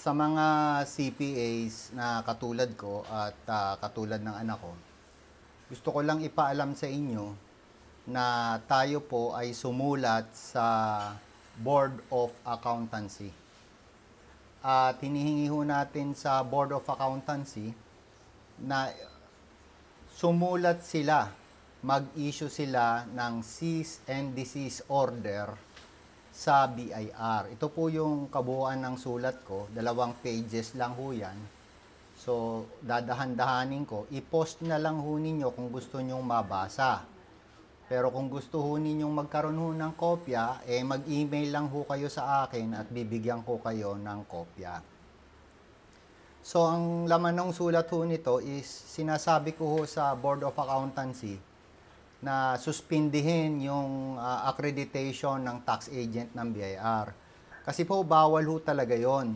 sa mga CPAs na katulad ko at uh, katulad ng anak ko, gusto ko lang ipaalam sa inyo na tayo po ay sumulat sa Board of Accountancy. At hinihingi ho natin sa Board of Accountancy na sumulat sila, mag-issue sila ng cease and desist order sa BIR. Ito po yung kabuuan ng sulat ko. Dalawang pages lang ho yan. So, dadahan-dahanin ko. I-post na lang ho ninyo kung gusto nyong mabasa. Pero kung gusto ho ninyong magkaroon ho ng kopya, eh mag-email lang ho kayo sa akin at bibigyan ko kayo ng kopya. So, ang laman ng sulat ho nito is sinasabi ko ho sa Board of Accountancy na suspindihin yung uh, accreditation ng tax agent ng BIR. Kasi po bawal ho talaga yon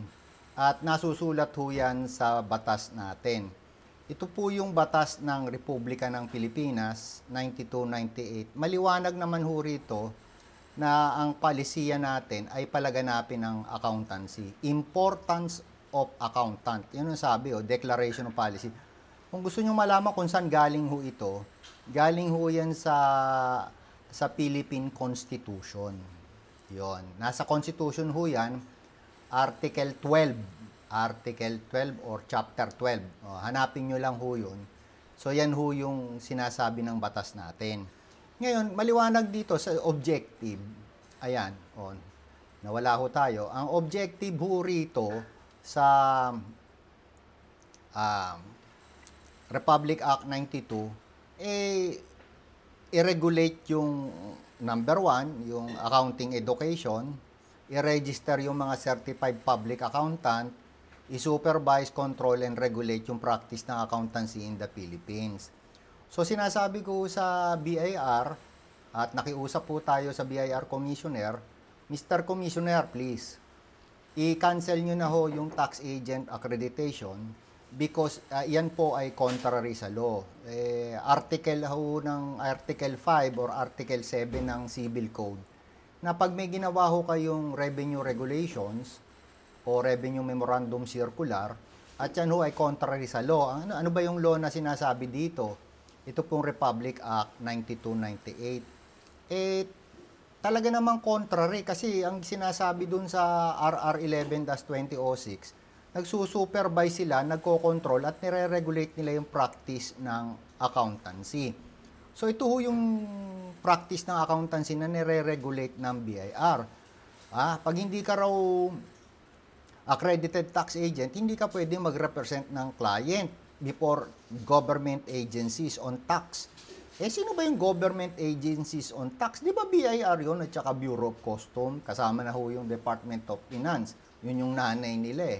at nasusulat ho yan sa batas natin. Ito po yung batas ng Republika ng Pilipinas 9298. Maliwanag naman ho rito na ang palisiya natin ay palaganapin ng accountancy. Importance of accountant. Yun ang sabi, oh, declaration of policy kung gusto niyo malaman kung saan galing ho ito, galing ho yan sa, sa Philippine Constitution. yon Nasa Constitution ho yan, Article 12. Article 12 or Chapter 12. O, hanapin nyo lang ho yun. So, yan ho yung sinasabi ng batas natin. Ngayon, maliwanag dito sa objective. Ayan, on. Nawala ho tayo. Ang objective ho rito sa um, Republic Act 92, eh, i-regulate yung number one, yung accounting education, i-register yung mga certified public accountant, i-supervise, control, and regulate yung practice ng accountancy in the Philippines. So sinasabi ko sa BIR, at nakiusap po tayo sa BIR Commissioner, Mr. Commissioner, please, i-cancel nyo na ho yung tax agent accreditation because uh, yan po ay contrary sa law. Eh, article ho ng Article 5 or Article 7 ng Civil Code na pag may ginawa ho kayong revenue regulations o revenue memorandum circular at yan ho ay contrary sa law. Ano, ano ba yung law na sinasabi dito? Ito pong Republic Act 9298. Eh, talaga namang contrary kasi ang sinasabi dun sa RR 11-2006 nagsusupervise sila, nagko-control at nire-regulate nila yung practice ng accountancy. So ito ho yung practice ng accountancy na nire-regulate ng BIR. Ah, pag hindi ka raw accredited tax agent, hindi ka pwede mag-represent ng client before government agencies on tax. Eh, sino ba yung government agencies on tax? Di ba BIR yun at saka Bureau of Custom? Kasama na ho yung Department of Finance. Yun yung nanay nila eh.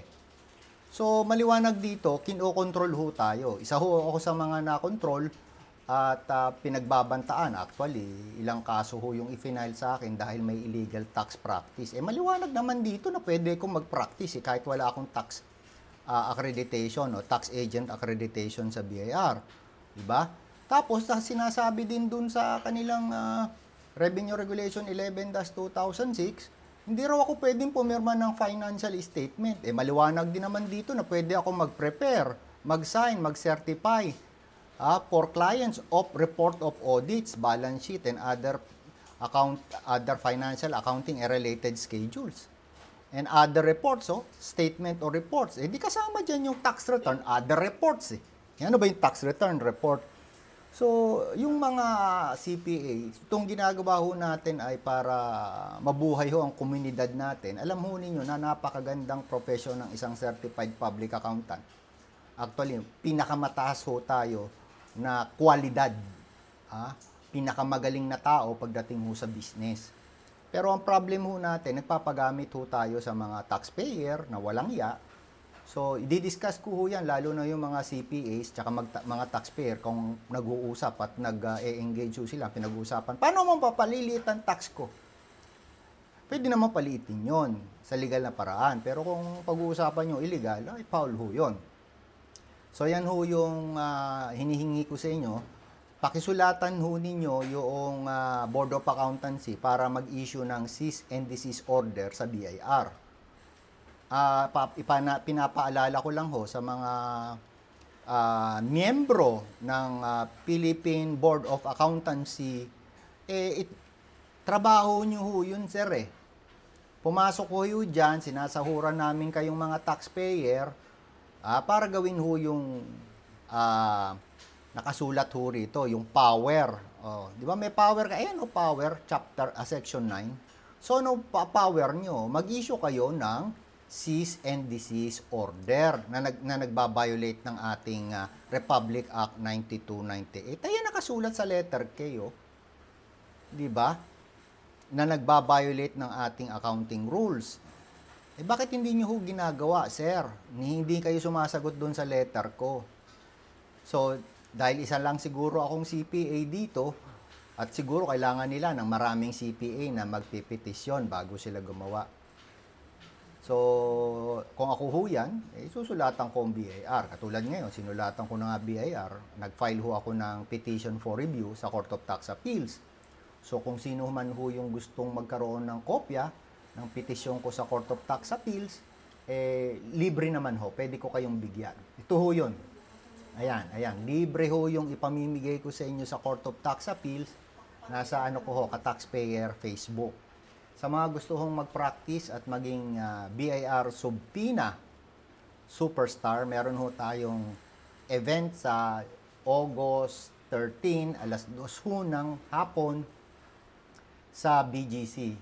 So, maliwanag dito, kinokontrol ho tayo. Isa ho ako sa mga na-control at uh, pinagbabantaan. Actually, ilang kaso ho yung i-final sa akin dahil may illegal tax practice. Eh, maliwanag naman dito na pwede kong mag-practice eh, kahit wala akong tax uh, accreditation o tax agent accreditation sa BIR. Diba? Tapos, ah, sinasabi din dun sa kanilang uh, Revenue Regulation 11-2006, hindi raw ako pwedeng pumirma ng financial statement. Eh, maliwanag din naman dito na pwede ako mag-prepare, mag-sign, mag-certify ah, for clients of report of audits, balance sheet, and other account, other financial accounting and related schedules. And other reports, so oh, statement or reports. Eh, di kasama diyan yung tax return, other reports. Eh. Ano ba yung tax return report? So, yung mga CPA, itong ginagawa ho natin ay para mabuhay ho ang komunidad natin. Alam ho ninyo na napakagandang profession ng isang certified public accountant. Actually, pinakamataas ho tayo na kwalidad. Ha? Pinakamagaling na tao pagdating ho sa business. Pero ang problem ho natin, nagpapagamit ho tayo sa mga taxpayer na walang iya So, i-discuss ko ho yan, lalo na yung mga CPAs, tsaka magta- mga taxpayer, kung nag-uusap at nag-engage uh, sila, pinag-uusapan, paano mo papaliliit ang tax ko? Pwede naman paliitin yon sa legal na paraan. Pero kung pag-uusapan nyo illegal, ay foul ho yon. So, yan ho yung uh, hinihingi ko sa inyo pakisulatan ho ninyo yung uh, Board of Accountancy para mag-issue ng cease and desist order sa BIR uh, pa, ipana, pinapaalala ko lang ho sa mga uh, miyembro ng uh, Philippine Board of Accountancy, eh, it, trabaho nyo ho yun, sir eh. Pumasok ho yun dyan, sinasahuran namin kayong mga taxpayer uh, para gawin ho yung uh, nakasulat ho rito, yung power. Oh, di ba may power ka? Ayan o power, chapter, uh, section 9. So, ano pa power nyo? Mag-issue kayo ng Cease and Disease Order na, nag, na nagbabiolate ng ating uh, Republic Act 9298. Ayan nakasulat sa letter K, oh. Di ba? Na nagbabiolate ng ating accounting rules. Eh bakit hindi nyo ho ginagawa, sir? Ni hindi kayo sumasagot doon sa letter ko. So, dahil isa lang siguro akong CPA dito, at siguro kailangan nila ng maraming CPA na magpipetisyon bago sila gumawa So, kung ako ho yan, eh, susulatan ko ang BIR. Katulad ngayon, sinulatan ko ng BIR, nag-file ho ako ng petition for review sa Court of Tax Appeals. So, kung sino man ho yung gustong magkaroon ng kopya ng petition ko sa Court of Tax Appeals, eh, libre naman ho, pwede ko kayong bigyan. Ito ho yun. Ayan, ayan, libre ho yung ipamimigay ko sa inyo sa Court of Tax Appeals. Nasa ano ko ho, ka-taxpayer Facebook. Sa mga gusto hong mag-practice at maging uh, ah, BIR subpina superstar, meron ho tayong event sa August 13, alas 2 ho ng hapon sa BGC.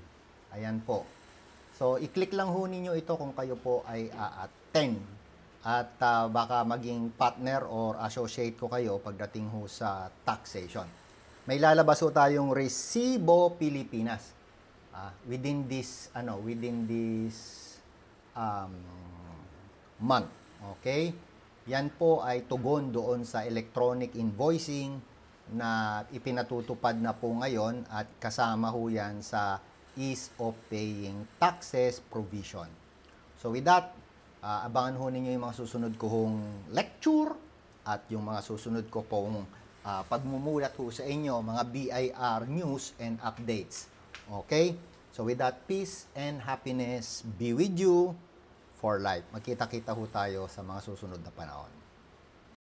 Ayan po. So, i-click lang ho ninyo ito kung kayo po ay a-attend. at uh, baka maging partner or associate ko kayo pagdating ho sa taxation. May lalabas ho tayong Resibo Pilipinas uh, within this ano within this um, month okay yan po ay tugon doon sa electronic invoicing na ipinatutupad na po ngayon at kasama ho yan sa ease of paying taxes provision. So with that, uh, abangan ho ninyo yung mga susunod ko hong lecture at yung mga susunod ko pong uh, pagmumulat ho sa inyo mga BIR news and updates. Okay? So with that, peace and happiness be with you for life. Magkita-kita ho tayo sa mga susunod na panahon.